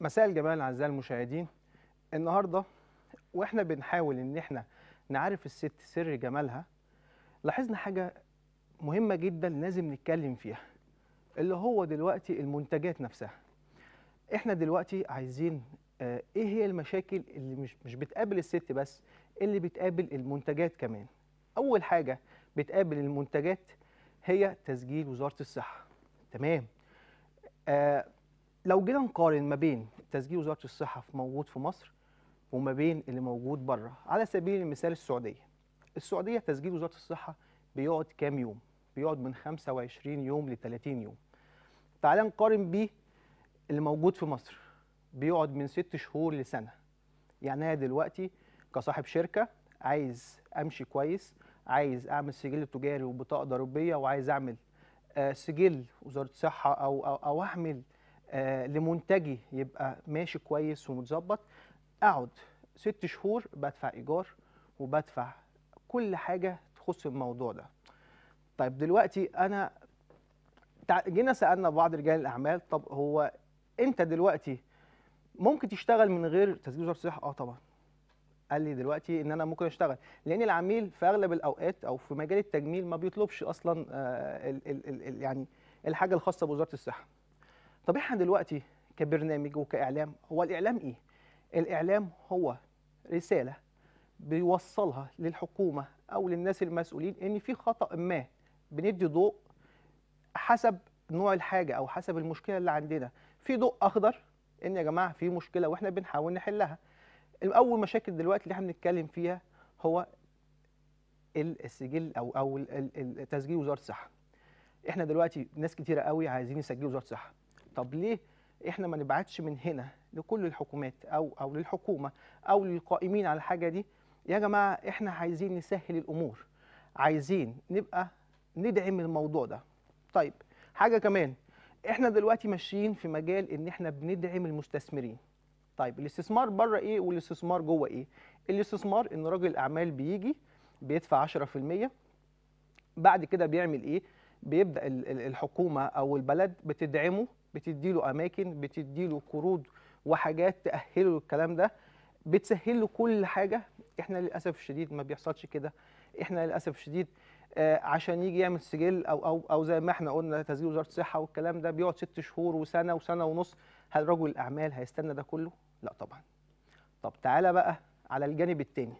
مساء الجمال اعزائي المشاهدين النهارده واحنا بنحاول ان احنا نعرف الست سر جمالها لاحظنا حاجه مهمه جدا لازم نتكلم فيها اللي هو دلوقتي المنتجات نفسها احنا دلوقتي عايزين اه ايه هي المشاكل اللي مش مش بتقابل الست بس اللي بتقابل المنتجات كمان اول حاجه بتقابل المنتجات هي تسجيل وزاره الصحه تمام آه لو جينا نقارن ما بين تسجيل وزاره الصحه في موجود في مصر وما بين اللي موجود بره على سبيل المثال السعوديه السعوديه تسجيل وزاره الصحه بيقعد كام يوم بيقعد من 25 يوم ل 30 يوم تعالى نقارن بيه اللي موجود في مصر بيقعد من 6 شهور لسنه يعني انا دلوقتي كصاحب شركه عايز امشي كويس عايز اعمل سجل تجاري وبطاقه ضريبيه وعايز اعمل آه، سجل وزاره صحه او او, أو اعمل آه، لمنتجي يبقى ماشي كويس ومتظبط اقعد ست شهور بدفع ايجار وبدفع كل حاجه تخص الموضوع ده طيب دلوقتي انا جينا سالنا بعض رجال الاعمال طب هو انت دلوقتي ممكن تشتغل من غير تسجيل وزاره الصحه اه طبعا قال لي دلوقتي ان انا ممكن اشتغل لان العميل في اغلب الاوقات او في مجال التجميل ما بيطلبش اصلا الـ آه، الـ الـ يعني الحاجه الخاصه بوزاره الصحه طب احنا دلوقتي كبرنامج وكاعلام هو الاعلام ايه الاعلام هو رساله بيوصلها للحكومه او للناس المسؤولين ان في خطا ما بندي ضوء حسب نوع الحاجه او حسب المشكله اللي عندنا في ضوء اخضر ان يا جماعه في مشكله واحنا بنحاول نحلها اول مشاكل دلوقتي اللي احنا بنتكلم فيها هو السجل او او تسجيل وزاره الصحه احنا دلوقتي ناس كتيره قوي عايزين يسجلوا وزاره الصحه طب ليه احنا ما نبعتش من هنا لكل الحكومات او او للحكومه او للقائمين على الحاجه دي يا جماعه احنا عايزين نسهل الامور عايزين نبقى ندعم الموضوع ده طيب حاجه كمان احنا دلوقتي ماشيين في مجال ان احنا بندعم المستثمرين طيب الاستثمار بره ايه والاستثمار جوه ايه الاستثمار ان راجل الاعمال بيجي بيدفع 10% بعد كده بيعمل ايه بيبدا الحكومه او البلد بتدعمه بتدي له اماكن بتدي له قروض وحاجات تاهله للكلام ده بتسهل له كل حاجه احنا للاسف الشديد ما بيحصلش كده احنا للاسف الشديد آه، عشان يجي يعمل سجل او او او زي ما احنا قلنا تسجيل وزاره الصحه والكلام ده بيقعد ست شهور وسنه وسنه ونص هل رجل الاعمال هيستنى ده كله؟ لا طبعا. طب تعالى بقى على الجانب الثاني.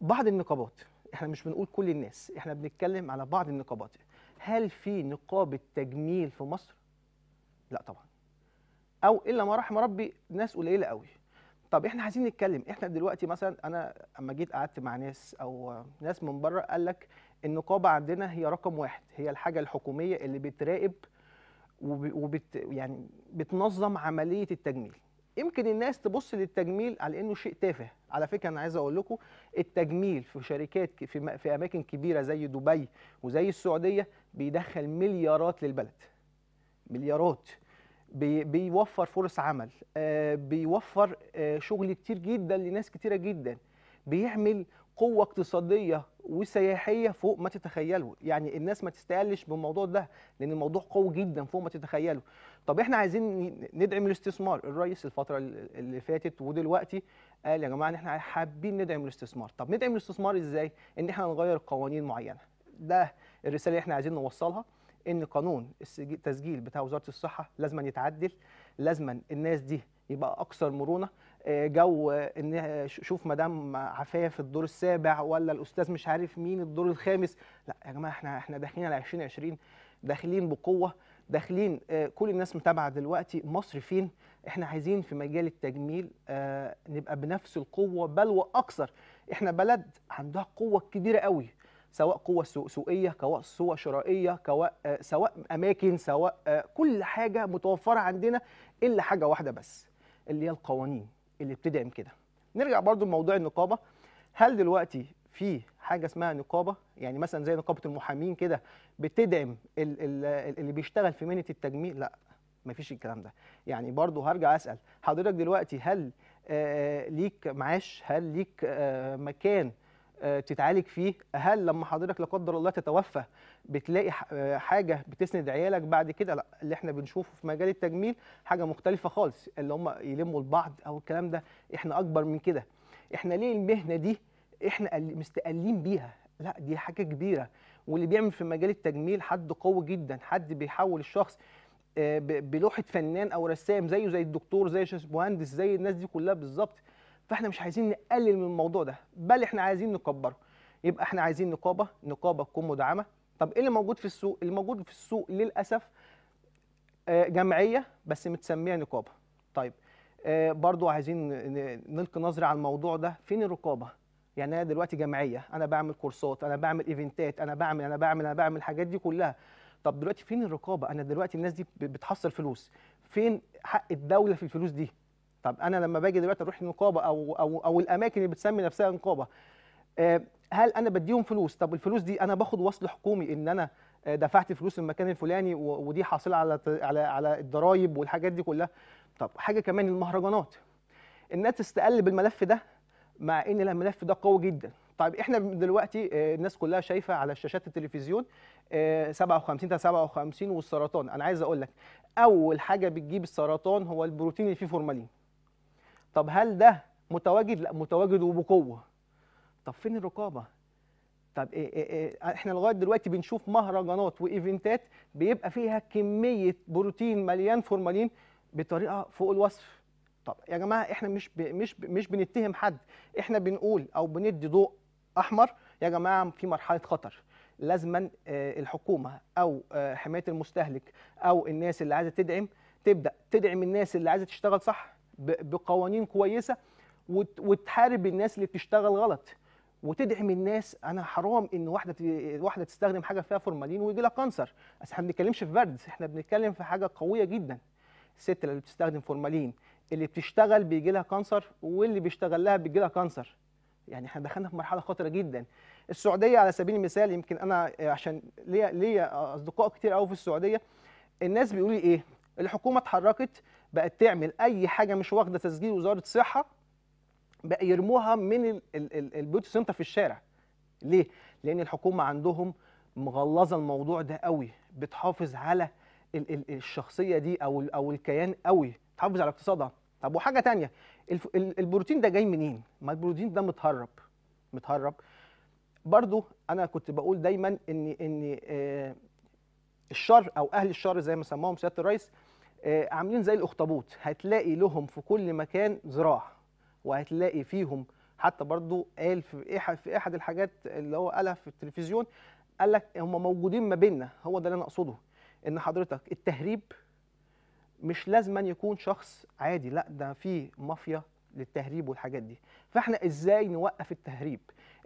بعض النقابات احنا مش بنقول كل الناس احنا بنتكلم على بعض النقابات. هل في نقابه تجميل في مصر؟ لا طبعا او الا ما رحم ربي ناس قليله قوي طب احنا عايزين نتكلم احنا دلوقتي مثلا انا اما جيت قعدت مع ناس او ناس من بره قال لك النقابه عندنا هي رقم واحد هي الحاجه الحكوميه اللي بتراقب وبت يعني بتنظم عمليه التجميل يمكن الناس تبص للتجميل على انه شيء تافه على فكره انا عايز اقول لكم التجميل في شركات في, في اماكن كبيره زي دبي وزي السعوديه بيدخل مليارات للبلد مليارات بيوفر فرص عمل آه، بيوفر آه، شغل كتير جدا لناس كتيره جدا بيعمل قوه اقتصاديه وسياحيه فوق ما تتخيلوا يعني الناس ما تستقلش بالموضوع ده لان الموضوع قوي جدا فوق ما تتخيلوا طب احنا عايزين ندعم الاستثمار الرئيس الفتره اللي فاتت ودلوقتي قال يا جماعه ان احنا حابين ندعم الاستثمار طب ندعم الاستثمار ازاي ان احنا نغير قوانين معينه ده الرساله اللي احنا عايزين نوصلها ان قانون التسجيل بتاع وزاره الصحه لازما يتعدل لازما الناس دي يبقى اكثر مرونه آه، جو ان آه، شوف مدام عفاية في الدور السابع ولا الاستاذ مش عارف مين الدور الخامس لا يا جماعه احنا احنا داخلين على 2020 داخلين بقوه داخلين آه، كل الناس متابعه دلوقتي مصر فين احنا عايزين في مجال التجميل نبقى بنفس القوه بل واكثر احنا بلد عندها قوه كبيره قوي سواء قوة سوقية سواء شرائية آه، سواء أماكن سواء آه، كل حاجة متوفرة عندنا إلا حاجة واحدة بس اللي هي القوانين اللي بتدعم كده نرجع برضو لموضوع النقابة هل دلوقتي في حاجه اسمها نقابه يعني مثلا زي نقابه المحامين كده بتدعم اللي بيشتغل في مهنه التجميل لا مفيش الكلام ده يعني برضه هرجع اسال حضرتك دلوقتي هل آه، ليك معاش هل ليك مكان آه، تتعالج فيه هل لما حضرتك لا قدر الله تتوفى بتلاقي آه، حاجه بتسند عيالك بعد كده لا اللي احنا بنشوفه في مجال التجميل حاجه مختلفه خالص اللي هم يلموا البعض او الكلام ده احنا اكبر من كده احنا ليه المهنه دي احنا مستقلين بيها لا دي حاجه كبيره واللي بيعمل في مجال التجميل حد قوي جدا حد بيحول الشخص آه، بلوحه فنان او رسام زيه زي الدكتور زي مهندس زي الناس دي كلها بالظبط فاحنا مش عايزين نقلل من الموضوع ده بل احنا عايزين نكبره يبقى احنا عايزين نقابه نقابه تكون مدعمه طب ايه اللي موجود في السوق اللي موجود في السوق للاسف آه، جمعيه بس متسميه نقابه طيب آه، برضو عايزين نلقي نظره على الموضوع ده فين الرقابه يعني انا دلوقتي جمعيه انا بعمل كورسات انا بعمل ايفنتات انا بعمل انا بعمل انا بعمل الحاجات دي كلها طب دلوقتي فين الرقابه انا دلوقتي الناس دي بتحصل فلوس فين حق الدوله في الفلوس دي طب انا لما باجي دلوقتي اروح النقابه او او او الاماكن اللي بتسمي نفسها نقابه آه، هل انا بديهم فلوس طب الفلوس دي انا باخد وصل حكومي ان انا آه، دفعت فلوس المكان الفلاني ودي حاصله على على على الضرايب والحاجات دي كلها طب حاجه كمان المهرجانات الناس تستقلب الملف ده مع ان الملف ده قوي جدا طيب احنا دلوقتي آه، الناس كلها شايفه على شاشات التلفزيون 57 57 والسرطان انا عايز اقول لك اول حاجه بتجيب السرطان هو البروتين اللي فيه فورمالين طب هل ده متواجد لا متواجد وبقوه طب فين الرقابه طب إيه إيه إيه آه، احنا لغايه دلوقتي بنشوف مهرجانات وايفنتات بيبقى فيها كميه بروتين مليان فورمالين بطريقه فوق الوصف طب يا جماعه احنا مش بي مش بي مش بنتهم حد احنا بنقول او بندي ضوء احمر يا جماعه في مرحله خطر لازما آه، الحكومه او آه، حمايه المستهلك او الناس اللي عايزه تدعم تبدا تدعم الناس اللي عايزه تشتغل صح بقوانين كويسه وتحارب الناس اللي بتشتغل غلط وتدعم الناس انا حرام ان واحده واحده تستخدم حاجه فيها فورمالين ويجي لها كانسر بس احنا ما بنتكلمش في برد احنا بنتكلم في حاجه قويه جدا الست اللي بتستخدم فورمالين اللي بتشتغل بيجي لها كانسر واللي بيشتغل لها بيجي لها كانسر يعني احنا دخلنا في مرحله خطره جدا السعوديه على سبيل المثال يمكن انا عشان ليا ليا اصدقاء كتير قوي في السعوديه الناس بيقولوا لي ايه الحكومه اتحركت بقت تعمل اي حاجه مش واخده تسجيل وزاره صحه بقى يرموها من البيوتي سنتر في الشارع ليه لان الحكومه عندهم مغلظه الموضوع ده قوي بتحافظ على الشخصيه دي او او الكيان قوي تحافظ على اقتصادها طب وحاجه تانية البروتين ده جاي منين ما البروتين ده متهرب متهرب برضو انا كنت بقول دايما ان ان آه، الشر او اهل الشر زي ما سماهم سياده الرئيس آه، عاملين زي الاخطبوط هتلاقي لهم في كل مكان ذراع وهتلاقي فيهم حتى برضو قال في احد الحاجات اللي هو قالها في التلفزيون قال لك هم موجودين ما بيننا هو ده اللي انا اقصده ان حضرتك التهريب مش لازما يكون شخص عادي لا ده في مافيا للتهريب والحاجات دي فاحنا ازاي نوقف التهريب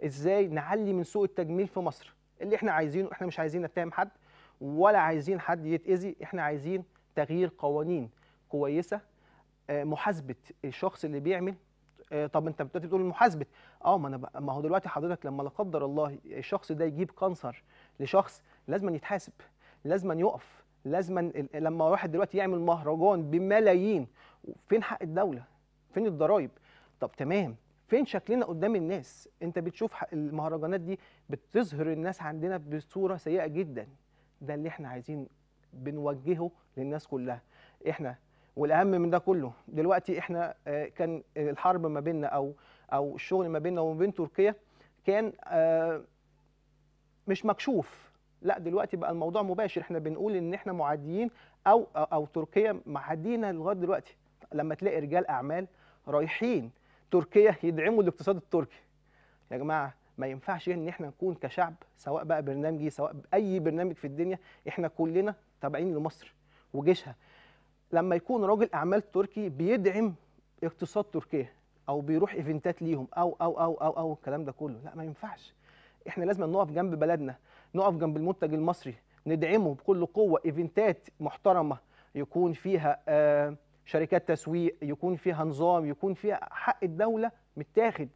ازاي نعلي من سوء التجميل في مصر اللي احنا عايزينه احنا مش عايزين نتهم حد ولا عايزين حد يتاذي احنا عايزين تغيير قوانين كويسه آه، محاسبه الشخص اللي بيعمل آه، طب انت دلوقتي بتقول محاسبه اه ما انا ما هو دلوقتي حضرتك لما لا قدر الله الشخص ده يجيب كانسر لشخص لازم يتحاسب لازم يقف لازم لما واحد دلوقتي يعمل مهرجان بملايين فين حق الدوله فين الضرايب طب تمام فين شكلنا قدام الناس انت بتشوف المهرجانات دي بتظهر الناس عندنا بصوره سيئه جدا ده اللي احنا عايزين بنوجهه للناس كلها احنا والاهم من ده كله دلوقتي احنا آه، كان الحرب ما بيننا او او الشغل ما بيننا وما بين تركيا كان آه، مش مكشوف لا دلوقتي بقى الموضوع مباشر احنا بنقول ان احنا معاديين او او تركيا معادينا لغايه دلوقتي لما تلاقي رجال اعمال رايحين تركيا يدعموا الاقتصاد التركي يا جماعه ما ينفعش ان احنا نكون كشعب سواء بقى برنامجي سواء اي برنامج في الدنيا احنا كلنا تابعين لمصر وجيشها لما يكون راجل اعمال تركي بيدعم اقتصاد تركيا او بيروح ايفنتات ليهم او او او او او الكلام ده كله لا ما ينفعش احنا لازم نقف جنب بلدنا نقف جنب المنتج المصري ندعمه بكل قوه ايفنتات محترمه يكون فيها آه شركات تسويق يكون فيها نظام يكون فيها حق الدوله متاخد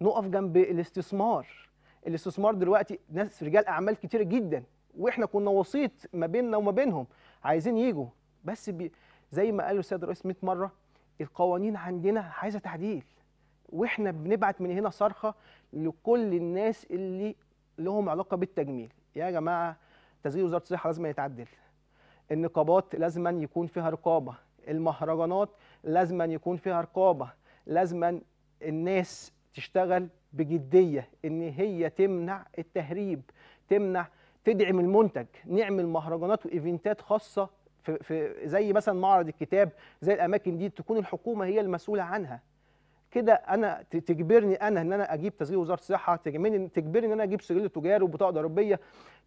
نقف جنب الاستثمار الاستثمار دلوقتي ناس رجال اعمال كتير جدا واحنا كنا وسيط ما بيننا وما بينهم عايزين يجوا بس بي زي ما قال السيد الرئيس 100 مره القوانين عندنا عايزه تعديل واحنا بنبعت من هنا صرخه لكل الناس اللي لهم علاقه بالتجميل يا جماعه تسجيل وزاره الصحه لازم يتعدل النقابات لازما يكون فيها رقابه المهرجانات لازما يكون فيها رقابه لازما الناس تشتغل بجديه ان هي تمنع التهريب تمنع تدعم المنتج نعمل مهرجانات وايفنتات خاصه في, في زي مثلا معرض الكتاب زي الاماكن دي تكون الحكومه هي المسؤوله عنها كده انا تجبرني انا ان انا اجيب تسجيل وزاره الصحه تجبرني تجبرني ان انا اجيب سجل تجاري وبطاقه ضريبيه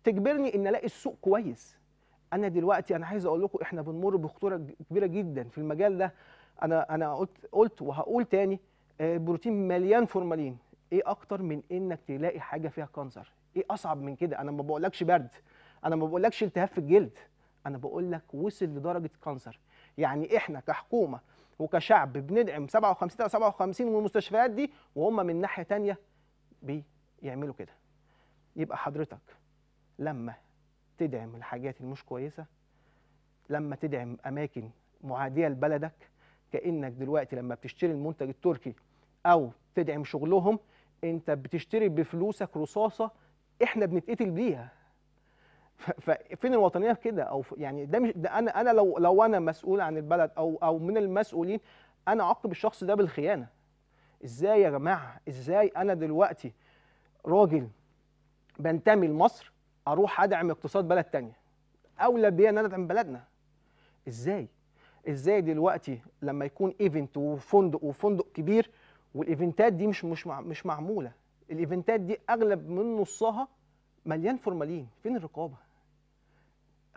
تجبرني ان الاقي السوق كويس انا دلوقتي انا عايز اقول لكم احنا بنمر بخطوره كبيره جدا في المجال ده انا انا قلت قلت وهقول تاني آه، بروتين مليان فورمالين ايه اكتر من انك تلاقي حاجه فيها كانسر ايه اصعب من كده انا ما بقولكش برد انا ما بقولكش التهاب في الجلد انا بقول لك وصل لدرجه كانسر يعني احنا كحكومه وكشعب بندعم 57 57 والمستشفيات دي وهم من ناحيه ثانيه بيعملوا كده يبقى حضرتك لما تدعم الحاجات المش كويسه لما تدعم اماكن معاديه لبلدك كانك دلوقتي لما بتشتري المنتج التركي او تدعم شغلهم انت بتشتري بفلوسك رصاصه احنا بنتقتل بيها ففين الوطنيه في كده او يعني ده مش ده انا انا لو لو انا مسؤول عن البلد او او من المسؤولين انا اعاقب الشخص ده بالخيانه ازاي يا جماعه ازاي انا دلوقتي راجل بنتمي لمصر اروح ادعم اقتصاد بلد تانية اولى بيا ان انا ادعم بلدنا ازاي ازاي دلوقتي لما يكون ايفنت وفندق وفندق كبير والايفنتات دي مش مش مش معموله الايفنتات دي اغلب من نصها مليان فورمالين فين الرقابه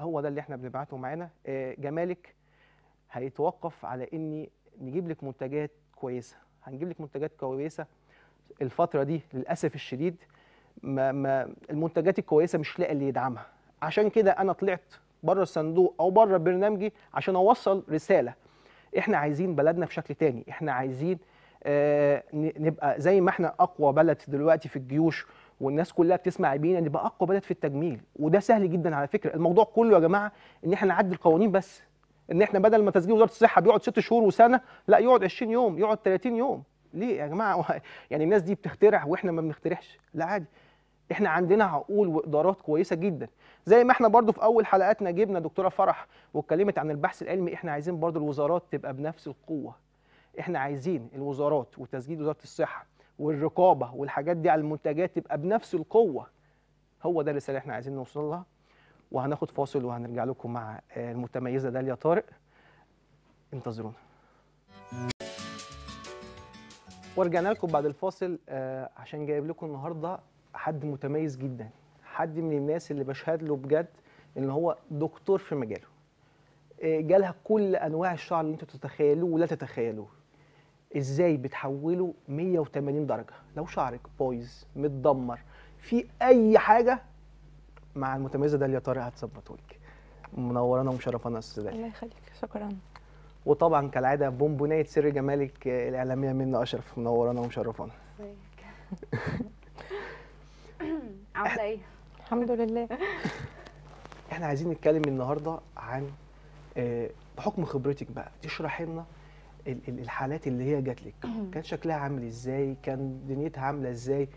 هو ده اللي احنا بنبعته معانا آه، جمالك هيتوقف على اني نجيب لك منتجات كويسه هنجيب لك منتجات كويسه الفتره دي للاسف الشديد ما ما المنتجات الكويسه مش لاقي اللي يدعمها عشان كده انا طلعت بره الصندوق او بره برنامجي عشان اوصل رساله احنا عايزين بلدنا في شكل تاني احنا عايزين آه، نبقى زي ما احنا اقوى بلد دلوقتي في الجيوش والناس كلها بتسمع بينا نبقى اقوى بلد في التجميل وده سهل جدا على فكره الموضوع كله يا جماعه ان احنا نعدل القوانين بس ان احنا بدل ما تسجيل وزاره الصحه بيقعد ست شهور وسنه لا يقعد 20 يوم يقعد 30 يوم ليه يا جماعه يعني الناس دي بتخترع واحنا ما بنخترعش لا عادي احنا عندنا عقول وادارات كويسه جدا زي ما احنا برضو في اول حلقاتنا جبنا دكتوره فرح واتكلمت عن البحث العلمي احنا عايزين برضو الوزارات تبقى بنفس القوه احنا عايزين الوزارات وتسجيل وزاره الصحه والرقابه والحاجات دي على المنتجات تبقى بنفس القوه هو ده الرساله اللي احنا عايزين نوصل لها وهناخد فاصل وهنرجع لكم مع آه، المتميزه داليا طارق انتظرونا ورجعنا لكم بعد الفاصل آه، عشان جايب لكم النهارده حد متميز جدا حد من الناس اللي بشهد له بجد ان هو دكتور في مجاله آه، جالها كل انواع الشعر اللي انتوا تتخيلوه ولا تتخيلوه ازاي بتحوله 180 درجه لو شعرك بويز متدمر في اي حاجه مع المتميزه داليا طارق لك منورانا ومشرفانا استاذ الله يخليك شكرا وطبعا كالعاده بونبونايه سر جمالك الاعلاميه منى اشرف منورانا ومشرفانا عامله ايه الحمد لله احنا عايزين نتكلم النهارده عن آه، بحكم خبرتك بقى تشرحي لنا الحالات اللي هي جات لك كان شكلها عامل ازاي كان دنيتها عامله ازاي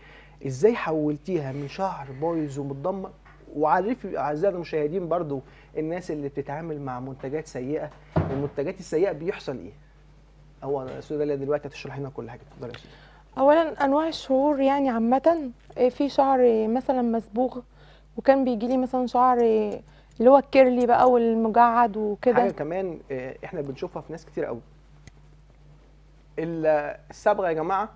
ازاي حولتيها من شهر بايظ ومتدمر وعرفي اعزائي المشاهدين برضو الناس اللي بتتعامل مع منتجات سيئه المنتجات السيئه بيحصل ايه هو سودا دلوقتي هتشرح لنا كل حاجه اتفضلي اولا انواع الشعور يعني عامه آه، في شعر مثلا مسبوغ وكان بيجي لي مثلا شعر اللي هو الكيرلي بقى والمجعد وكده حاجه كمان آه، احنا بنشوفها في ناس كتير قوي الصبغه يا جماعه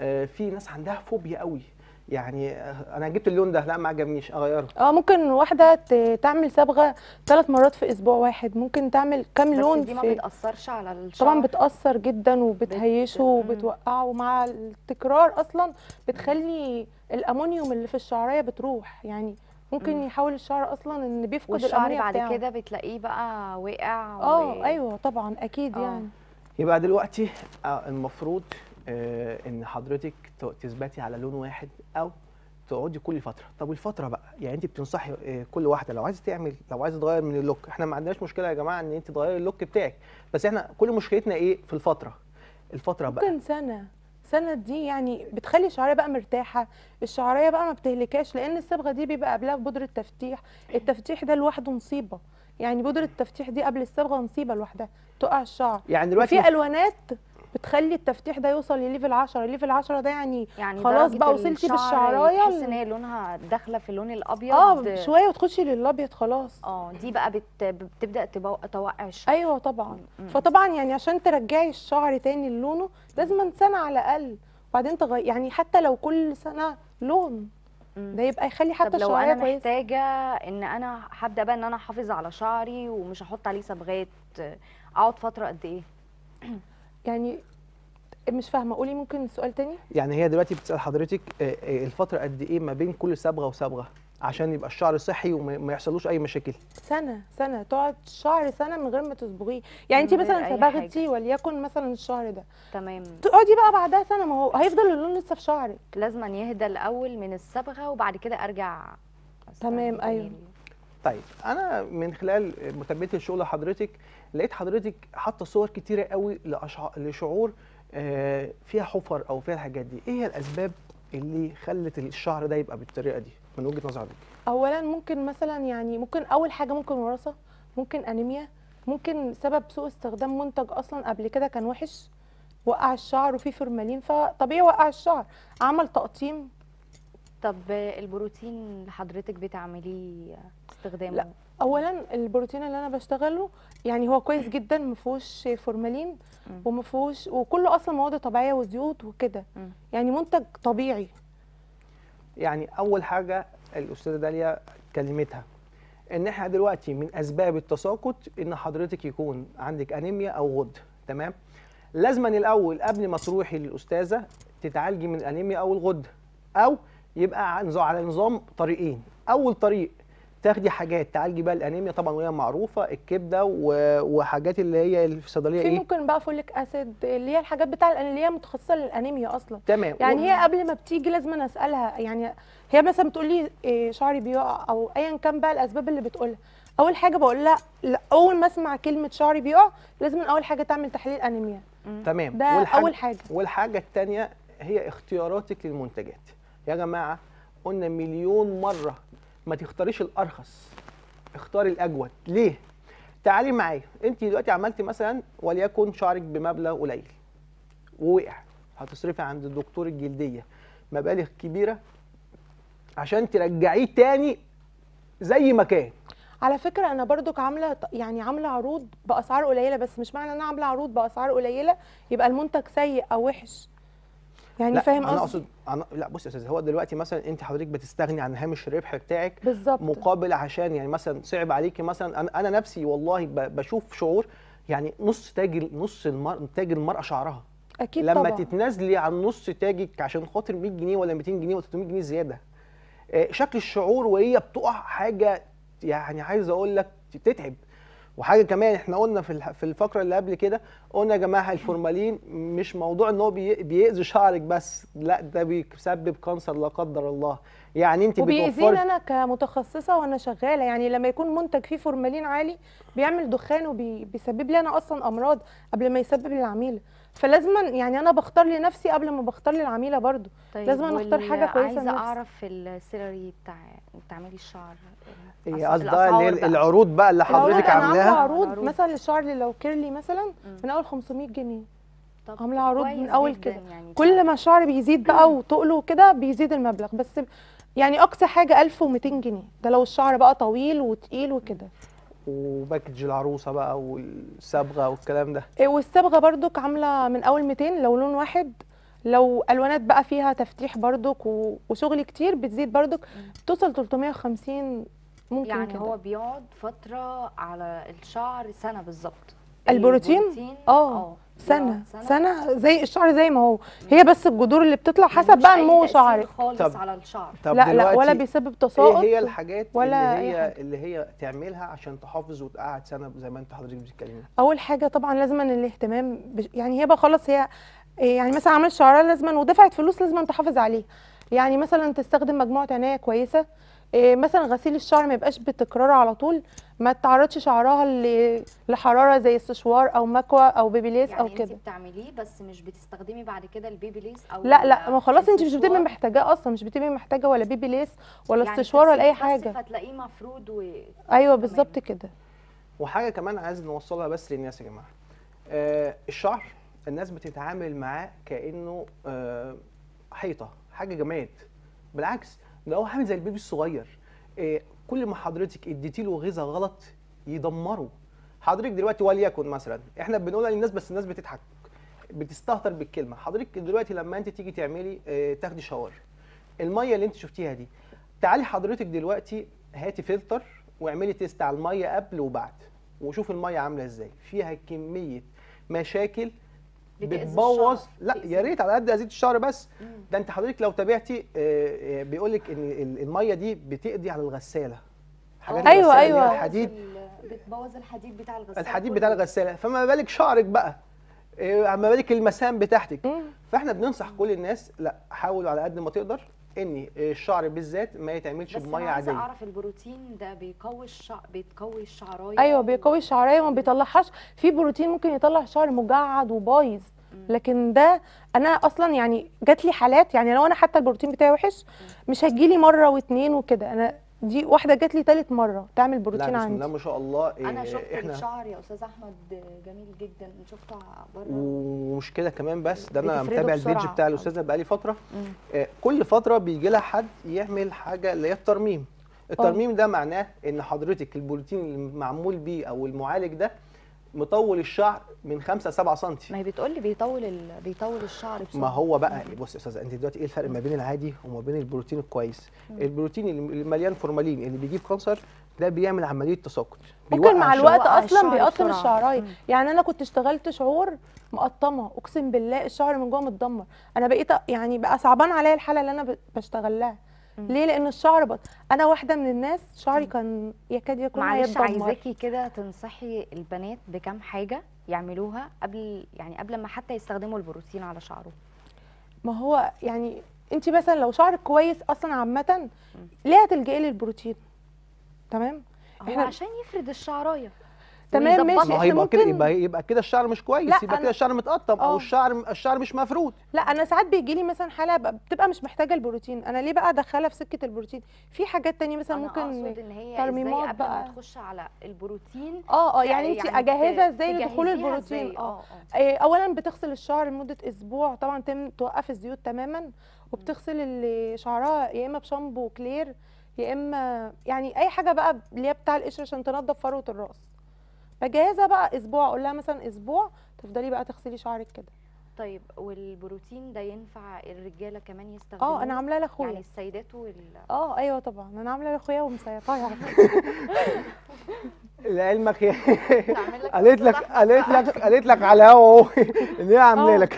آه، في ناس عندها فوبيا قوي يعني آه، انا جبت اللون ده لا ما عجبنيش اغيره اه ممكن واحده تعمل صبغه ثلاث مرات في اسبوع واحد ممكن تعمل كام لون بس دي ما بتاثرش على الشعر طبعا بتاثر جدا وبتهيشه وبتوقعه مع التكرار اصلا بتخلي الامونيوم اللي في الشعريه بتروح يعني ممكن مم. يحاول الشعر اصلا ان بيفقد الامونيا بعد كده بتلاقيه بقى وقع آه، و... اه ايوه طبعا اكيد أوه. يعني يبقى دلوقتي آه، المفروض آه، ان حضرتك تثبتي على لون واحد او تقعدي كل فتره طب والفتره بقى يعني انت بتنصحي آه، كل واحده لو عايزه تعمل لو عايزه تغير من اللوك احنا ما عندناش مشكله يا جماعه ان انت تغيري اللوك بتاعك بس احنا كل مشكلتنا ايه في الفتره الفتره بقى ممكن سنه سنه دي يعني بتخلي الشعريه بقى مرتاحه الشعريه بقى ما بتهلكاش لان الصبغه دي بيبقى قبلها بودره تفتيح التفتيح ده لوحده مصيبه يعني بودره التفتيح دي قبل الصبغه نصيبه لوحدها تقع الشعر يعني دلوقتي في الوانات بتخلي التفتيح ده يوصل لليفل 10 الليفل 10 ده يعني, يعني خلاص بقى وصلتي في الشعرايه ان هي لونها داخله في اللون الابيض اه شويه وتخشي للابيض خلاص اه دي بقى بت... بتبدا توقع الشعر ايوه طبعا م فطبعا يعني عشان ترجعي الشعر تاني للونه لازم سنه على الاقل وبعدين تغير يعني حتى لو كل سنه لون ده يبقى يخلي حتى لو انا محتاجه ان انا هبدا بقى ان انا احافظ على شعري ومش هحط عليه صبغات اقعد فتره قد ايه يعني مش فاهمه قولي ممكن سؤال تاني يعني هي دلوقتي بتسال حضرتك آه، آه، الفتره قد ايه ما بين كل صبغه وصبغه عشان يبقى الشعر صحي وما يحصلوش اي مشاكل سنه سنه تقعد شعر سنه من غير ما تصبغيه يعني انت مثلا صبغتي وليكن مثلا الشعر ده تمام تقعدي بقى بعدها سنه ما هو هيفضل اللون لسه في شعرك لازم يهدى الاول من الصبغه وبعد كده ارجع تمام ايوه طيب انا من خلال متابعه الشغل حضرتك لقيت حضرتك حاطه صور كتيره قوي لشعور آه، فيها حفر او فيها الحاجات دي ايه هي الاسباب اللي خلت الشعر ده يبقى بالطريقه دي من وجهه نظرك اولا ممكن مثلا يعني ممكن اول حاجه ممكن وراثه ممكن انيميا ممكن سبب سوء استخدام منتج اصلا قبل كده كان وحش وقع الشعر وفيه فورمالين فطبيعي وقع الشعر عمل تقطيم طب البروتين اللي حضرتك بتعمليه استخدامه لا اولا البروتين اللي انا بشتغله يعني هو كويس جدا ما فيهوش فورمالين وما فيهوش وكله اصلا مواد طبيعيه وزيوت وكده يعني منتج طبيعي يعني اول حاجه الاستاذه داليا كلمتها ان احنا دلوقتي من اسباب التساقط ان حضرتك يكون عندك انيميا او غد تمام لازما الاول قبل ما تروحي للاستاذه تتعالجي من الانيميا او الغده او يبقى على نظام طريقين اول طريق تاخدي حاجات تعالجي بقى الانيميا طبعا وهي معروفه الكبده وحاجات اللي هي في الصيدليه في إيه؟ ممكن بقى فوليك اسيد اللي هي الحاجات بتاع اللي هي متخصصه للانيميا اصلا تمام يعني و... هي قبل ما بتيجي لازم انا اسالها يعني هي مثلا بتقول لي إيه، شعري بيقع او ايا كان بقى الاسباب اللي بتقولها اول حاجه بقول لها اول ما اسمع كلمه شعري بيقع لازم اول حاجه تعمل تحليل انيميا تمام ده والحاجة اول حاجه والحاجه الثانيه هي اختياراتك للمنتجات يا جماعه قلنا مليون مره ما تختاريش الارخص اختاري الاجود ليه تعالي معايا انت دلوقتي عملتي مثلا وليكن شعرك بمبلغ قليل ووقع هتصرفي عند دكتور الجلديه مبالغ كبيره عشان ترجعيه تاني زي ما كان على فكره انا برضك عامله يعني عامله عروض باسعار قليله بس مش معنى ان انا عامله عروض باسعار قليله يبقى المنتج سيء او وحش يعني لا فاهم قصدي انا اقصد أنا... لا بص يا استاذ هو دلوقتي مثلا انت حضرتك بتستغني عن هامش الربح بتاعك بالظبط مقابل عشان يعني مثلا صعب عليكي مثلا انا انا نفسي والله ب... بشوف شعور يعني نص تاج نص المر... تاج المراه شعرها اكيد لما طبعا. تتنازلي عن نص تاجك عشان خاطر 100 جنيه ولا 200 جنيه ولا 300 جنيه زياده آه، شكل الشعور وهي بتقع حاجه يعني عايز اقول لك تتعب وحاجه كمان احنا قلنا في في الفقره اللي قبل كده قلنا يا جماعه الفورمالين مش موضوع ان هو بيأذي شعرك بس لا ده بيسبب كانسر لا قدر الله يعني انت وبيأذيني انا كمتخصصه وانا شغاله يعني لما يكون منتج فيه فورمالين عالي بيعمل دخان وبيسبب لي انا اصلا امراض قبل ما يسبب للعميل فلازم يعني انا بختار لنفسي قبل ما بختار للعميله برضو طيب لازم اختار حاجه كويسه عايزه اعرف السيلري بتاع بتعملي الشعر ايه قصدها العروض بقى اللي حضرتك عاملاها عروض, عروض مثلا الشعر اللي لو كيرلي مثلا م. من اول 500 جنيه عامله عروض من اول كده يعني كل ما الشعر بيزيد بقى وتقله وكده بيزيد المبلغ بس يعني اقصى حاجه 1200 جنيه ده لو الشعر بقى طويل وتقيل وكده وباكج العروسه بقى والصبغه والكلام ده إيه والصبغه بردك عامله من اول 200 لو لون واحد لو الوانات بقى فيها تفتيح بردك وشغل كتير بتزيد بردك توصل 350 ممكن يعني كده. هو بيقعد فتره على الشعر سنه بالظبط البروتين اه, آه. سنة, اه، سنه سنه زي الشعر زي ما هو هي بس الجذور اللي بتطلع يعني حسب بقى نمو شعرك خالص طب على الشعر طب لا لا ولا بيسبب تساقط ايه هي الحاجات ولا اللي هي اللي هي تعملها عشان تحافظ وتقعد سنه زي ما انت حضرتك بتتكلمي اول حاجه طبعا لازم الاهتمام بش... يعني هي بقى خلاص هي يعني مثلا عملت شعرها لازما ودفعت فلوس لازما تحافظ عليها يعني مثلا تستخدم مجموعه عنايه كويسه إيه، مثلا غسيل الشعر ما يبقاش بتكرار على طول ما تعرضش شعرها لحراره زي السشوار او مكوى او بيبي ليس يعني او كده يعني انت بتعمليه بس مش بتستخدمي بعد كده البيبي ليس او لا لا ما خلاص انت مش بتبقي محتاجاه اصلا مش بتبقي محتاجه ولا بيبي ليس ولا يعني استشوار ولا اي حاجه بس هتلاقيه مفروض و... ايوه بالظبط كده وحاجه كمان عايز نوصلها بس للناس يا جماعه آه الشعر الناس بتتعامل معاه كانه آه حيطه حاجه جماد بالعكس ده هو عامل زي البيبي الصغير آه، كل ما حضرتك اديتي له غذاء غلط يدمره حضرتك دلوقتي وليكن مثلا احنا بنقولها للناس بس الناس بتضحك بتستهتر بالكلمه حضرتك دلوقتي لما انت تيجي تعملي آه، تاخدي شاور الميه اللي انت شفتيها دي تعالي حضرتك دلوقتي هاتي فلتر واعملي تيست على الميه قبل وبعد وشوف الميه عامله ازاي فيها كميه مشاكل بتبوظ لا يا ريت على قد ازيد الشعر بس مم. ده انت حضرتك لو تابعتي آه، آه، بيقول لك ان الميه دي بتقضي على الغساله حاجات آه. ايوه ايوه الحديد بتبوظ الحديد بتاع الغساله الحديد بتاع الغساله فما بالك شعرك بقى اما بالك المسام بتاعتك مم. فاحنا بننصح كل الناس لا حاولوا على قد ما تقدر ان الشعر بالذات ما يتعملش بميه عاديه بس اعرف البروتين ده بيقوي الشعر بتقوي الشعرايه ايوه بيقوي الشعرايه وما بيطلعهاش في بروتين ممكن يطلع شعر مجعد وبايظ لكن ده انا اصلا يعني جات لي حالات يعني لو انا حتى البروتين بتاعي وحش مش هتجيلي مره واتنين وكده انا دي واحده جات لي ثالث مره تعمل بروتين عندي لا بسم الله ما شاء الله إيه انا شفت إحنا الشعر يا استاذ احمد جميل جدا شفته بره ومش كده كمان بس ده انا متابع البيج بتاع الاستاذه بقالي فتره آه كل فتره بيجي لها حد يعمل حاجه اللي هي الترميم الترميم ده معناه ان حضرتك البروتين المعمول بيه او المعالج ده مطول الشعر من 5 ل 7 سم ما هي بتقول لي بيطول ال... بيطول الشعر بسرعه ما هو بقى بص يا استاذه انت دلوقتي ايه الفرق ما بين العادي وما بين البروتين الكويس مم. البروتين اللي مليان فورمالين اللي بيجيب كانسر ده بيعمل عمليه تساقط ممكن مع الوقت اصلا بيقطم الشعرايه يعني انا كنت اشتغلت شعور مقطمه اقسم بالله الشعر من جوه متدمر انا بقيت يعني بقى صعبان عليا الحاله اللي انا بشتغل لها ليه لان الشعر بط... انا واحده من الناس شعري كان يكاد يكون معلش عايزاكي كده تنصحي البنات بكم حاجه يعملوها قبل يعني قبل ما حتى يستخدموا البروتين على شعره ما هو يعني انت مثلا لو شعرك كويس اصلا عامه ليه هتلجئي للبروتين تمام هو احنا عشان يفرد الشعرايه تمام ماشي ما هيبقى كده يبقى يبقى كده الشعر مش كويس يبقى كده الشعر متقطم او آه. الشعر الشعر مش مفرود لا انا ساعات بيجي لي مثلا حاله بتبقى مش محتاجه البروتين انا ليه بقى ادخلها في سكه البروتين في حاجات تانية مثلا ممكن اقصد ان هي ترميمات بقى تخش على البروتين اه اه, آه، يعني, يعني انت اجهزها ازاي لدخول البروتين آه. اه اولا بتغسل الشعر لمده اسبوع طبعا تم توقف الزيوت تماما وبتغسل اللي شعرها يا اما بشامبو كلير يا اما يعني اي حاجه بقى اللي هي بتاع القشره عشان تنضف فروه الراس بجهزها بقى اسبوع اقول لها مثلا اسبوع تفضلي بقى تغسلي شعرك كده طيب والبروتين ده ينفع الرجاله كمان يستخدموه اه انا عاملاه لاخويا يعني السيدات وال اه ايوه طبعا انا عامله لاخويا ومسيطره على يعني. لعلمك قالت لك قالت لك قالت لك على هوا ان هي عامله لك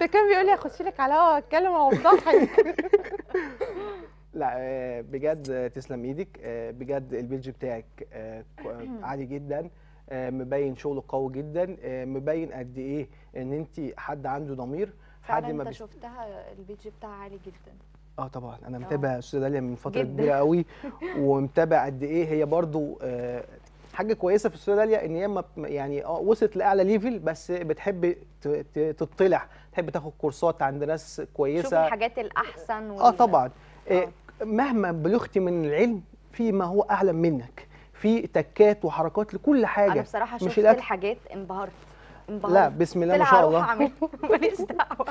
ده كان بيقول لي اخش لك على هوا اتكلم وهو لا آه، بجد تسلم ايدك آه، بجد البيج بتاعك آه، عالي جدا مبين شغله قوي جدا مبين قد ايه ان انت حد عنده ضمير حد ما انت شفتها البيج بتاعها عالي جدا اه طبعا انا متابع استاذه داليا من فتره كبيره قوي ومتابع قد ايه هي برضو حاجه كويسه في استاذه داليا ان هي يعني اه وصلت لاعلى ليفل بس بتحب تطلع تحب تاخد كورسات عند ناس كويسه تشوف الحاجات الاحسن وال... اه طبعا آه، آه. مهما بلغتي من العلم في ما هو اعلم منك في تكات وحركات لكل حاجه انا بصراحه شفت الحاجات انبهرت انبهرت لا بسم الله ما شاء الله ماليش دعوه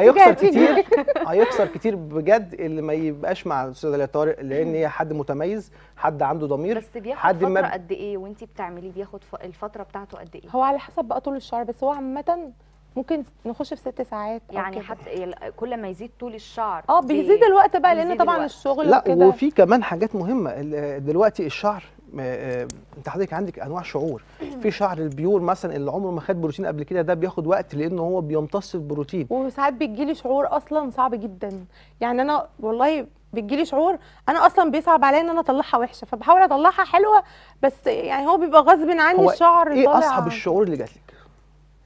هيخسر كتير هيخسر كتير بجد اللي ما يبقاش مع الاستاذ طارق لان هي حد متميز حد عنده ضمير بس بياخد فتره قد ايه وانت بتعمليه بياخد الفتره بتاعته قد ايه هو على حسب بقى طول الشعر بس هو عامه ممكن نخش في ست ساعات يعني حتى كل ما يزيد طول الشعر اه بيزيد الوقت بقى لان طبعا الوقت. الشغل لا وكده. وفي كمان حاجات مهمه دلوقتي الشعر آه، انت حضرتك عندك انواع شعور في شعر البيور مثلا اللي عمره ما خد بروتين قبل كده ده بياخد وقت لانه هو بيمتص البروتين وساعات بيجي لي شعور اصلا صعب جدا يعني انا والله بتجي لي شعور انا اصلا بيصعب عليا ان انا اطلعها وحشه فبحاول اطلعها حلوه بس يعني هو بيبقى غصب عني الشعر ايه اصعب الشعور اللي جاتلك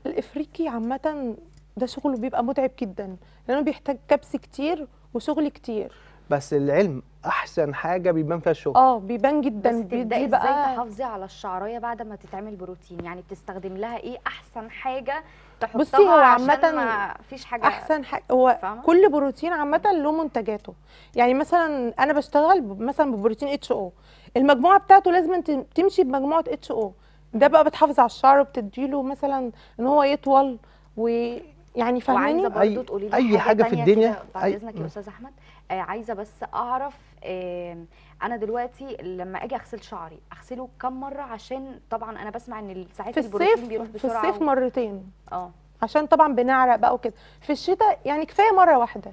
الافريقي عامه ده شغله بيبقى متعب جدا لانه بيحتاج كبس كتير وشغل كتير بس العلم احسن حاجه بيبان فيها الشغل اه بيبان جدا بس تبداي بقى ازاي تحافظي على الشعريه بعد ما تتعمل بروتين يعني بتستخدم لها ايه احسن حاجه تحطها بصي هو عامه ما فيش حاجه احسن حاجه هو كل بروتين عامه له منتجاته يعني مثلا انا بشتغل مثلا ببروتين اتش او المجموعه بتاعته لازم تمشي بمجموعه اتش او ده بقى بتحافظ على الشعر وبتديله مثلا ان هو يطول ويعني فاهماني اي برضه تقولي لي اي حاجه, حاجة في الدنيا بعد اذنك يا استاذ احمد آه عايزه بس اعرف آه انا دلوقتي لما اجي اغسل شعري اغسله كم مره عشان طبعا انا بسمع ان ساعات البروتين بيروح بسرعه في الصيف و... مرتين اه عشان طبعا بنعرق بقى وكده في الشتاء يعني كفايه مره واحده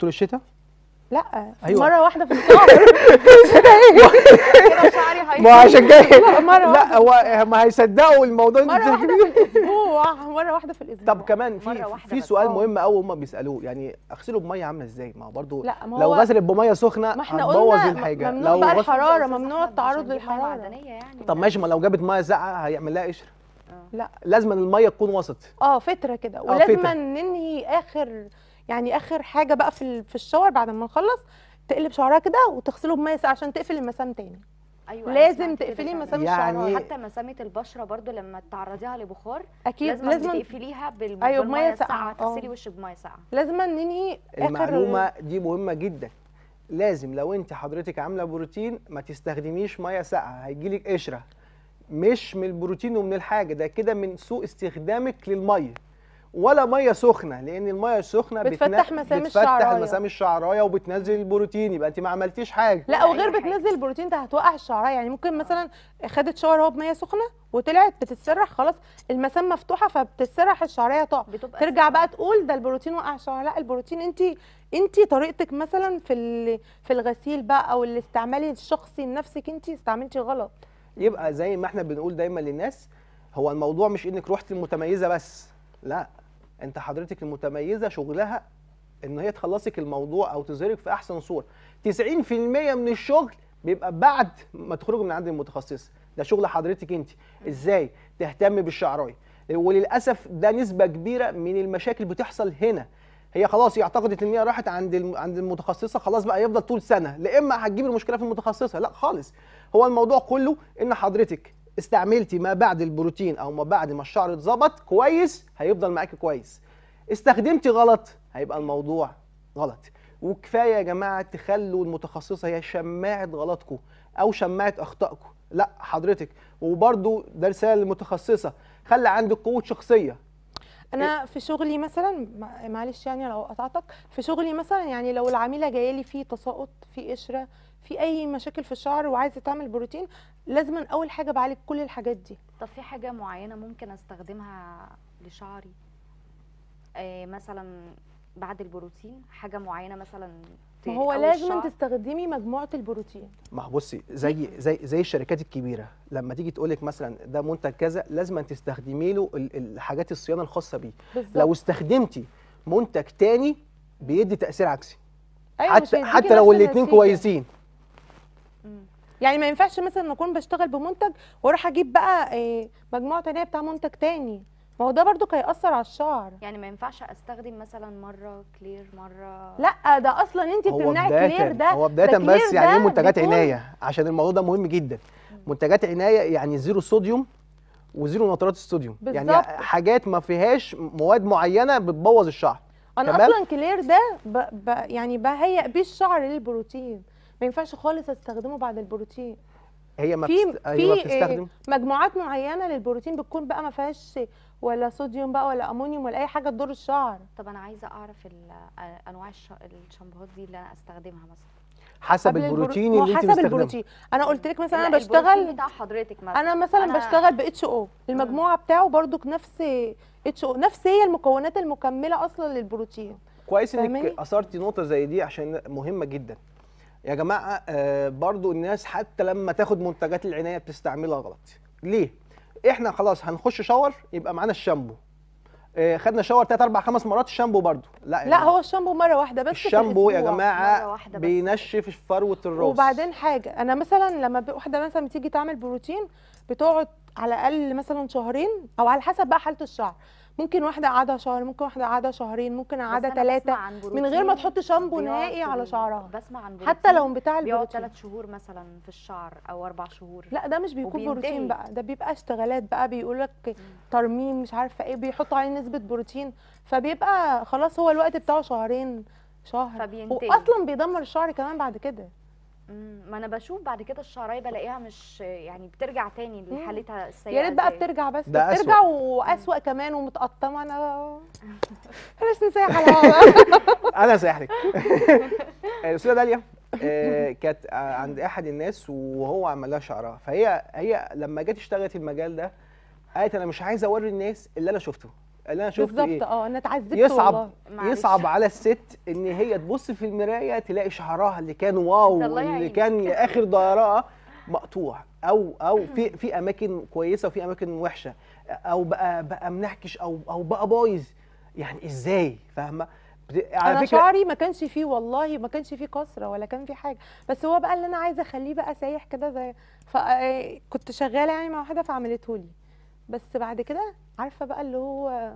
طول الشتاء لا أيوة. مره واحده في الشهر كده شعري هيطلع ما عشان مره لا هو ما هيصدقوا الموضوع مره واحده في الاسبوع مره واحده في الاسبوع طب كمان في في سؤال آه. مهم قوي هم بيسالوه يعني اغسله بميه عامله ازاي ما برضو لا ما لو غسلت بميه سخنه ما احنا قلنا الحاجه ممنوع لو بقى الحراره ممنوع التعرض للحراره يعني طب ماشي ما لو جابت ميه ساقعه هيعمل لها قشر لا لازم الميه تكون وسط اه فتره كده آه، ولازم ننهي اخر يعني اخر حاجه بقى في في الشاور بعد ما نخلص تقلب شعرها كده وتغسله بميه ساقعه عشان تقفل المسام تاني أيوة لازم تقفلي مسام يعني الشعر حتى مسامه البشره برضو لما تعرضيها لبخار اكيد لازم, لازم تقفليها أيوة، بالميه أيوة بمية ساقعه آه. تغسلي وشك بميه ساقعه لازم ننهي المعلومه دي مهمه جدا لازم لو انت حضرتك عامله بروتين ما تستخدميش ميه ساقعه هيجيلك قشره مش من البروتين ومن الحاجه ده كده من سوء استخدامك للميه ولا ميه سخنه لان الميه السخنه بتفتح بتنا... مسام الشعرايه بتفتح مسام الشعرايه وبتنزل البروتين يبقى انت ما عملتيش حاجه لا وغير بتنزل البروتين انت هتوقع الشعرايه يعني ممكن مثلا خدت شاور هو بميه سخنه وطلعت بتتسرح خلاص المسام مفتوحه فبتتسرح الشعرايه تقع ترجع سخنة. بقى تقول ده البروتين وقع الشعرايه لا البروتين انت انت طريقتك مثلا في في الغسيل بقى او الاستعمال الشخصي لنفسك انت استعملتي غلط يبقى زي ما احنا بنقول دايما للناس هو الموضوع مش انك رحتي متميزه بس لا انت حضرتك المتميزه شغلها ان هي تخلصك الموضوع او تظهرك في احسن صوره 90% من الشغل بيبقى بعد ما تخرجوا من عند المتخصص ده شغل حضرتك انت ازاي تهتم بالشعرايه وللاسف ده نسبه كبيره من المشاكل بتحصل هنا هي خلاص هي اعتقدت ان هي راحت عند عند المتخصصه خلاص بقى يفضل طول سنه لا اما هتجيب المشكله في المتخصصه لا خالص هو الموضوع كله ان حضرتك استعملتي ما بعد البروتين او ما بعد ما الشعر اتظبط كويس هيفضل معاكي كويس استخدمتي غلط هيبقى الموضوع غلط وكفايه يا جماعه تخلوا المتخصصه هي شماعه غلطكم او شماعه اخطائكم لا حضرتك وبرده ده رساله للمتخصصه خلي عندك قوه شخصيه انا إيه؟ في شغلي مثلا معلش يعني لو قطعتك في شغلي مثلا يعني لو العميله جايه لي في تساقط في قشره في اي مشاكل في الشعر وعايزه تعمل بروتين لازم اول حاجه بعالج كل الحاجات دي طب في حاجه معينه ممكن استخدمها لشعري آه مثلا بعد البروتين حاجه معينه مثلا ما هو لازم تستخدمي مجموعه البروتين ما هو بصي زي زي زي الشركات الكبيره لما تيجي تقول لك مثلا ده منتج كذا لازم تستخدمي له الحاجات الصيانه الخاصه بيه بالزبط. لو استخدمتي منتج تاني بيدي تاثير عكسي أيوة حتى حتى لو الاثنين كويسين يعني ما ينفعش مثلا اكون بشتغل بمنتج واروح اجيب بقى آه، مجموعه تانيه بتاع منتج تاني ما هو ده برضو هيأثر على الشعر يعني ما ينفعش استخدم مثلا مره كلير مره لا ده اصلا انت بتمنعي كلير ده هو بدايه بس يعني ايه منتجات عنايه عشان الموضوع ده مهم جدا منتجات عنايه يعني زيرو صوديوم وزيرو نترات الصوديوم يعني حاجات ما فيهاش مواد معينه بتبوظ الشعر انا اصلا كلير ده ب... ب... يعني بهيئ بيه الشعر للبروتين ما ينفعش خالص استخدمه بعد البروتين هي ما في بتست... في مجموعات معينه للبروتين بتكون بقى ما فيهاش ولا صوديوم بقى ولا امونيوم ولا اي حاجه تضر الشعر طب انا عايزه اعرف آه، انواع الشامبوهات دي اللي انا استخدمها مثلا حسب البروتين اللي انت حسب البروتين انا قلت لك مثلا انا بشتغل بتاع حضرتك مثلا انا مثلا أنا بشتغل ب اتش او المجموعه بتاعه برضو نفس اتش او نفس هي المكونات المكمله اصلا للبروتين كويس انك اثرتي نقطه زي دي عشان مهمه جدا يا جماعه آه برضو الناس حتى لما تاخد منتجات العنايه بتستعملها غلط ليه احنا خلاص هنخش شاور يبقى معانا الشامبو آه، خدنا شاور 3 4 5 مرات الشامبو برضه لا لا يعني هو الشامبو مره واحده بس الشامبو يا جماعه بينشف فروه الراس وبعدين حاجه انا مثلا لما واحده مثلا بتيجي تعمل بروتين بتقعد على الاقل مثلا شهرين او على حسب بقى حاله الشعر ممكن واحده قاعده شهر ممكن واحده قاعده شهرين ممكن قاعده ثلاثه من غير ما تحط شامبو نهائي على شعرها بسمع عن حتى لو بتاع البروتين بيقعد ثلاث شهور مثلا في الشعر او اربع شهور لا ده مش بيكون بروتين بقى ده بيبقى اشتغالات بقى بيقول لك ترميم مش عارفه ايه بيحطوا عليه نسبه بروتين فبيبقى خلاص هو الوقت بتاعه شهرين شهر فبينتهي واصلا بيدمر الشعر كمان بعد كده ما انا بشوف بعد كده الشعرايه بلاقيها مش يعني بترجع تاني لحالتها السيئه يا ريت بقى بترجع بس ده بترجع واسوأ كمان ومتقطمه انا بلاش نسيح على انا ساحرك الاستاذه داليا آه، كانت عند احد الناس وهو عمل لها شعرها فهي هي لما جت اشتغلت المجال ده قالت انا مش عايزه اوري الناس اللي انا شفته اللي انا شفته بالظبط إيه؟ اه انا اتعذبت يصعب والله. يصعب على الست ان هي تبص في المرايه تلاقي شعرها اللي كان واو اللي كان اخر ضيارها مقطوع او او في في اماكن كويسه وفي اماكن وحشه او بقى بقى منحكش او او بقى بايظ يعني ازاي فاهمه على انا شعري ما كانش فيه والله ما كانش فيه كسره ولا كان فيه حاجه بس هو بقى اللي انا عايزه اخليه بقى سايح كده زي فكنت آه، شغاله يعني مع واحده فعملته لي بس بعد كده عارفه بقى اللي هو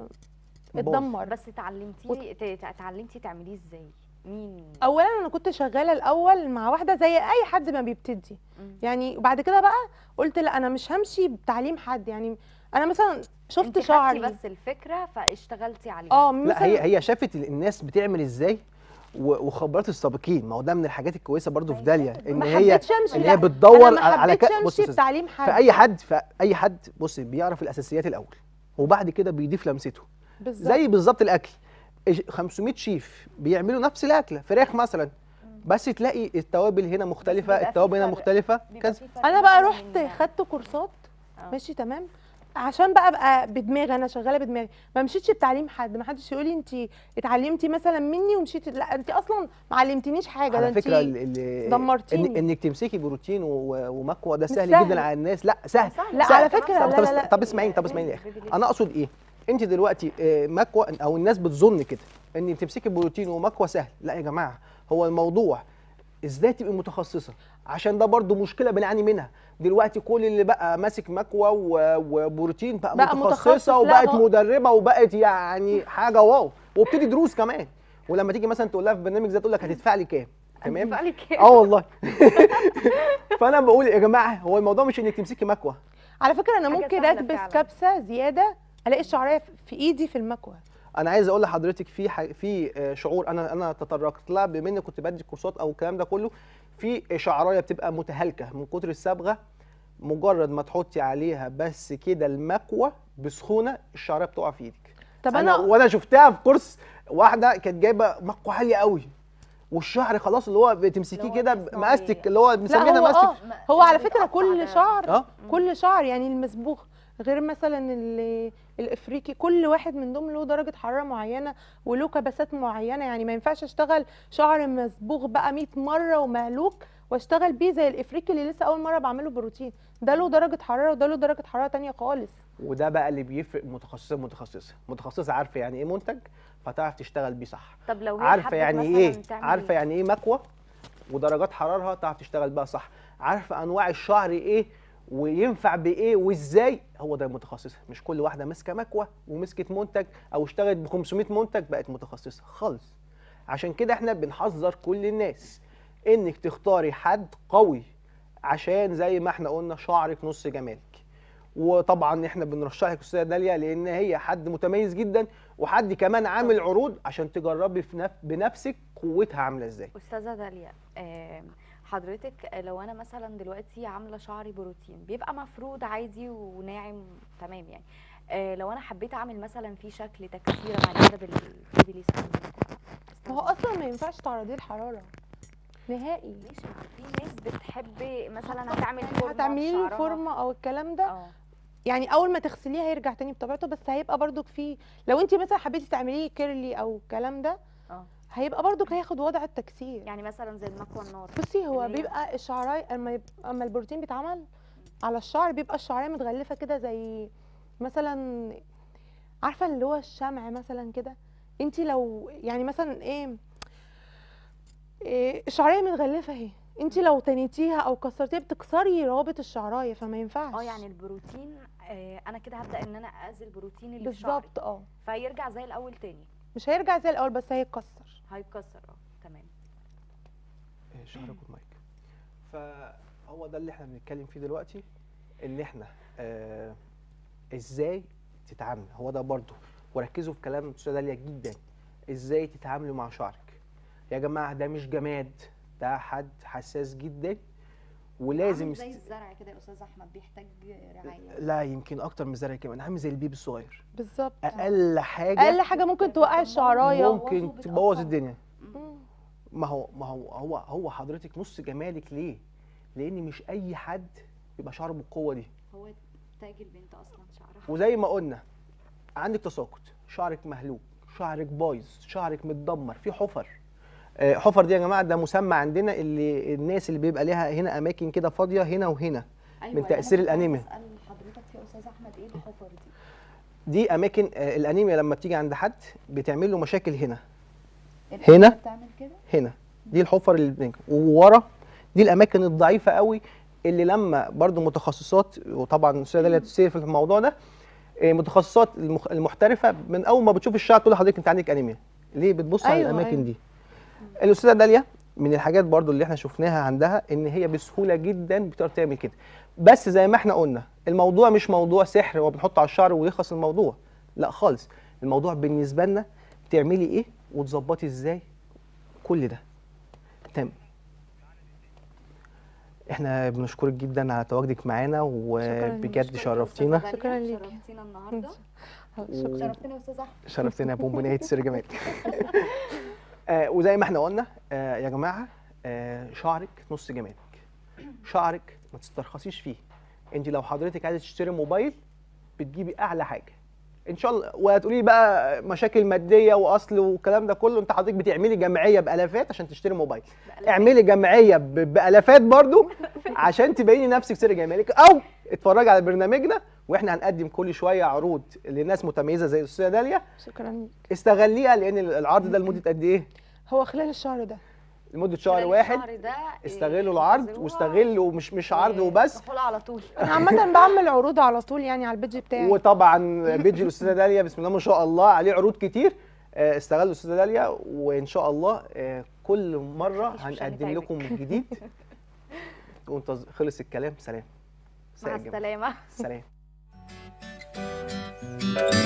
اتدمر بس اتعلمتي وت... اتعلمتي تعمليه ازاي مين اولا انا كنت شغاله الاول مع واحده زي اي حد ما بيبتدي مم. يعني وبعد كده بقى قلت لا انا مش همشي بتعليم حد يعني انا مثلا شفت شعري بس الفكره فاشتغلتي عليها اه لا هي هي شافت الناس بتعمل ازاي وخبرات السابقين ما هو ده من الحاجات الكويسه برضو في أيوة. داليا ان هي ان هي بتدور على ما بص امشي بتعليم حد في اي حد في اي حد بص بيعرف الاساسيات الاول وبعد كده بيضيف لمسته بالزبط. زي بالظبط الاكل 500 شيف بيعملوا نفس الاكله فراخ مثلا بس تلاقي التوابل هنا مختلفه التوابل هنا مختلفه كذا انا بقى رحت خدت كورسات آه. ماشي تمام عشان بقى ابقى بدماغي انا شغاله بدماغي ما مشيتش بتعليم حد ما حدش يقول لي انت اتعلمتي مثلا مني ومشيتي لا انت اصلا ما علمتنيش حاجه على فكره اللي دمرتيني إن انك تمسكي بروتين ومكوى ده سهل, سهل جدا على الناس لا سهل, سهل. لا سهل. على فكره طب, لا لا لا. طب اسمعيني طب اسمعيني انا اقصد ايه انت دلوقتي آه، مكوى او الناس بتظن كده ان تمسكي بروتين ومكوى سهل لا يا جماعه هو الموضوع ازاي تبقي متخصصه عشان ده برضو مشكله بنعاني منها دلوقتي كل اللي بقى ماسك مكوى وبروتين بقى, بقى متخصصه متخصص وبقت مدربه وبقت يعني حاجه واو وبتدي دروس كمان ولما تيجي مثلا تقول لها في برنامج زي تقول لك هتدفع لي كام تمام هتدفع لي كام اه والله فانا بقول يا جماعه هو الموضوع مش انك تمسكي مكوى على فكره انا ممكن البس كبسه زياده الاقي الشعريه في ايدي في المكوى انا عايز اقول لحضرتك في ح... في آه، شعور انا انا تطرقت لها بما اني كنت بدي كورسات او الكلام ده كله في شعرايه بتبقى متهالكه من كتر الصبغه مجرد ما تحطي عليها بس كده المكوه بسخونه الشعرايه بتقع في ايدك طب انا, أنا وانا شفتها في كورس واحده كانت جايبه مكوه عاليه قوي والشعر خلاص اللي هو بتمسكيه كده مقاستك اللي هو مقاستك هو, آه، هو على فكره كل شعر اه؟ كل شعر يعني المسبوخ غير مثلا الافريقي كل واحد من دول له درجه حراره معينه وله كبسات معينه يعني ما ينفعش اشتغل شعر مصبوغ بقى 100 مره ومهلوك واشتغل بيه زي الافريقي اللي لسه اول مره بعمله بروتين ده له درجه حراره وده له درجه حراره ثانيه خالص وده بقى اللي بيفرق متخصصه متخصصه متخصصه عارفه يعني ايه منتج فتعرف تشتغل بيه صح طب لو هي عارفه يعني ايه عارفه إيه؟ يعني ايه مكوه ودرجات حرارها تعرف تشتغل بقى صح عارفه انواع الشعر ايه وينفع بايه وازاي هو ده المتخصص مش كل واحده ماسكه مكوه ومسكت منتج او اشتغلت ب 500 منتج بقت متخصصه خالص عشان كده احنا بنحذر كل الناس انك تختاري حد قوي عشان زي ما احنا قلنا شعرك نص جمالك وطبعا احنا بنرشحك استاذه داليا لان هي حد متميز جدا وحد كمان عامل عروض عشان تجربي بنفسك قوتها عامله ازاي استاذه داليا آه حضرتك لو انا مثلا دلوقتي عامله شعري بروتين بيبقى مفروض عادي وناعم تمام يعني آه، لو انا حبيت اعمل مثلا فيه شكل تكسيره مع كده بالفيديو ما هو اصلا ما ينفعش تعرضيه الحراره نهائي في ناس بتحب مثلا هتعمل فورمه هتعملي فورمه او الكلام ده أوه. يعني اول ما تغسليه هيرجع تاني بطبيعته بس هيبقى برضو فيه لو انت مثلا حبيتي تعمليه كيرلي او الكلام ده اه هيبقى برضو هياخد وضع التكسير يعني مثلا زي المكوى النار بصي هو بيبقى الشعرايه اما اما البروتين بيتعمل على الشعر بيبقى الشعريه متغلفه كده زي مثلا عارفه اللي هو الشمع مثلا كده انت لو يعني مثلا ايه, إيه الشعريه متغلفه اهي انت لو تنيتيها او كسرتيها بتكسري روابط الشعرايه فما ينفعش اه يعني البروتين آه انا كده هبدا ان انا اذي البروتين اللي بالظبط اه فيرجع زي الاول تاني مش هيرجع زي الاول بس هيتكسر هيتكسر اه تمام إيه، شعرك والمايك فهو ده اللي احنا بنتكلم فيه دلوقتي ان احنا آه ازاي تتعامل هو ده برضو وركزوا في كلام الاستاذه داليا جدا ازاي تتعاملوا مع شعرك يا جماعه ده مش جماد ده حد حساس جدا ولازم عامل زي الزرع كده يا استاذ احمد بيحتاج رعايه لا يمكن اكتر من الزرع كمان عامل زي البيب الصغير بالظبط اقل حاجه اقل حاجه ممكن توقع الشعرايه ممكن تبوظ الدنيا ما هو ما هو هو هو حضرتك نص جمالك ليه؟ لان مش اي حد يبقى شعره بالقوه دي هو تاج البنت اصلا شعرها وزي ما قلنا عندك تساقط شعرك مهلوك شعرك بايظ شعرك متدمر في حفر آه، حفر دي يا جماعه ده مسمى عندنا اللي الناس اللي بيبقى ليها هنا اماكن كده فاضيه هنا وهنا أيوة من يعني تاثير الانيميا اسال حضرتك يا استاذ احمد ايه الحفر دي دي اماكن آه، الانيميا لما بتيجي عند حد بتعمل له مشاكل هنا هنا بتعمل كده هنا دي الحفر اللي بنجي وورا دي الاماكن الضعيفه قوي اللي لما برضو متخصصات وطبعا الاستاذه اللي هتسير في الموضوع ده آه، متخصصات المحترفه من اول ما بتشوف الشعر تقول لحضرتك انت عندك انيميا ليه بتبص أيوة على الاماكن أيوة. دي الاستاذه داليا من الحاجات برضو اللي احنا شفناها عندها ان هي بسهوله جدا بتقدر تعمل كده بس زي ما احنا قلنا الموضوع مش موضوع سحر وبنحط على الشعر ويخلص الموضوع لا خالص الموضوع بالنسبه لنا تعملي ايه وتظبطي ازاي كل ده تمام احنا بنشكرك جدا على تواجدك معانا وبجد شرفتينا شكرا ليك شرفتينا النهارده شرفتنا يا استاذ احمد شرفتنا يا بونبونيه سير جمال آه وزي ما احنا قلنا آه يا جماعه آه شعرك نص جمالك شعرك ما تسترخصيش فيه انت لو حضرتك عايزه تشتري موبايل بتجيبي اعلى حاجه ان شاء الله وهتقولي لي بقى مشاكل ماديه واصل والكلام ده كله انت حضرتك بتعملي جمعيه بالافات عشان تشتري موبايل بألفات. اعملي جمعيه بالافات برضو عشان تبيني نفسك سر جمالك او اتفرجي على برنامجنا واحنا هنقدم كل شويه عروض لناس متميزه زي الاستاذه داليا شكرا استغليها لان العرض ده لمده قد ايه هو خلال الشهر ده لمده شهر واحد الشهر ده آه، استغلوا العرض واستغلوا مش مش آه، عرض وبس على طول انا عامه بعمل عروض على طول يعني على البيج بتاعي وطبعا بيج الاستاذه داليا بسم الله ما شاء الله عليه عروض كتير آه، استغلوا الاستاذه داليا وان شاء الله كل مره هنقدم لكم جديد خلص الكلام سلام مع السلامه سلام